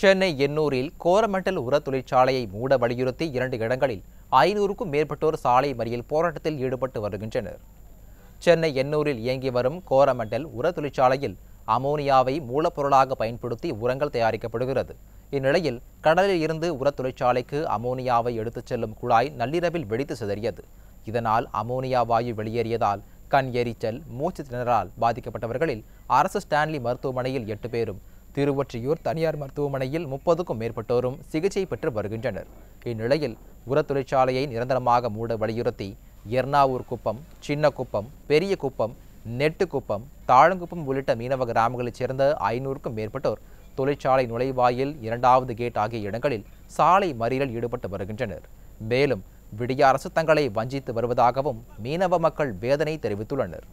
சென்னை எண்ணூரில் கோரமண்டல் உர தொழிற்சாலையை மூட வலியுறுத்தி இரண்டு இடங்களில் ஐநூறுக்கும் மேற்பட்டோர் சாலை மறியல் போராட்டத்தில் ஈடுபட்டு வருகின்றனர் சென்னை எண்ணூரில் இயங்கி வரும் கோரமண்டல் உர தொழிற்சாலையில் அமோனியாவை மூலப்பொருளாக பயன்படுத்தி உரங்கள் தயாரிக்கப்படுகிறது இந்நிலையில் கடலில் இருந்து உர தொழிற்சாலைக்கு அமோனியாவை எடுத்துச் செல்லும் குழாய் நள்ளிரவில் வெடித்து சிதறியது இதனால் அமோனியா வாயு வெளியேறியதால் கண் எரிச்சல் மூச்சு திணறால் பாதிக்கப்பட்டவர்களில் அரசு ஸ்டான்லி மருத்துவமனையில் எட்டு பேரும் திருவொற்றியூர் தனியார் மருத்துவமனையில் முப்பதுக்கும் மேற்பட்டோரும் சிகிச்சை பெற்று வருகின்றனர் இந்நிலையில் உர தொழிற்சாலையை நிரந்தரமாக மூட வலியுறுத்தி எர்ணாவூர் குப்பம் சின்னக்குப்பம் பெரிய குப்பம் நெட்டுக்குப்பம் தாழங்குப்பம் உள்ளிட்ட மீனவ கிராமங்களைச் சேர்ந்த ஐநூறுக்கும் மேற்பட்டோர் தொழிற்சாலை நுழைவாயில் இரண்டாவது கேட் ஆகிய இடங்களில் சாலை மறியலில் ஈடுபட்டு வருகின்றனர் மேலும் விடிய அரசு தங்களை வஞ்சித்து வருவதாகவும் மீனவ மக்கள் வேதனை தெரிவித்துள்ளனர்